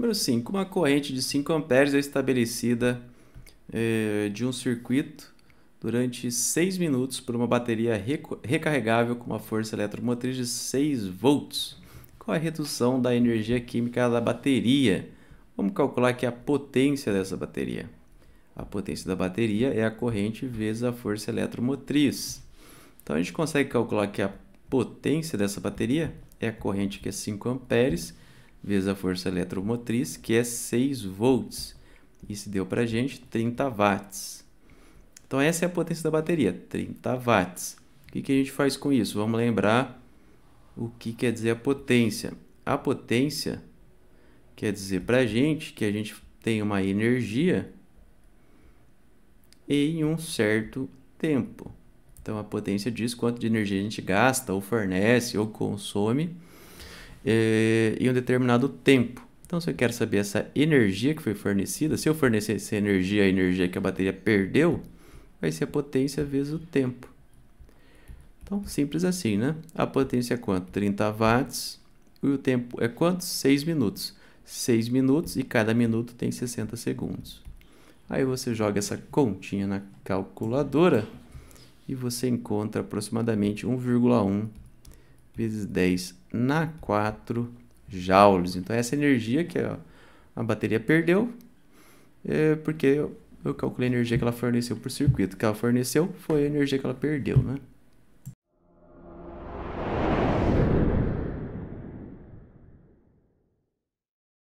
Número 5. Uma corrente de 5 amperes é estabelecida é, de um circuito durante 6 minutos por uma bateria recarregável com uma força eletromotriz de 6 volts. Qual é a redução da energia química da bateria? Vamos calcular aqui a potência dessa bateria. A potência da bateria é a corrente vezes a força eletromotriz. Então a gente consegue calcular que a potência dessa bateria é a corrente que é 5 amperes vezes a força eletromotriz, que é 6 volts. Isso deu para a gente 30 watts. Então essa é a potência da bateria, 30 watts. O que, que a gente faz com isso? Vamos lembrar o que quer dizer a potência. A potência quer dizer para a gente que a gente tem uma energia em um certo tempo. Então a potência diz quanto de energia a gente gasta, ou fornece, ou consome eh, em um determinado tempo. Então, se eu quero saber essa energia que foi fornecida, se eu fornecer essa energia, a energia que a bateria perdeu, vai ser a potência vezes o tempo. Então, simples assim, né? A potência é quanto? 30 watts. E o tempo é quanto? 6 minutos. 6 minutos e cada minuto tem 60 segundos. Aí você joga essa continha na calculadora e você encontra aproximadamente 1,1 vezes 10 na 4 joules. Então, essa energia que a, bateria perdeu, é porque eu, eu calculei a energia que ela forneceu por circuito. O que ela forneceu foi a energia que ela perdeu, né?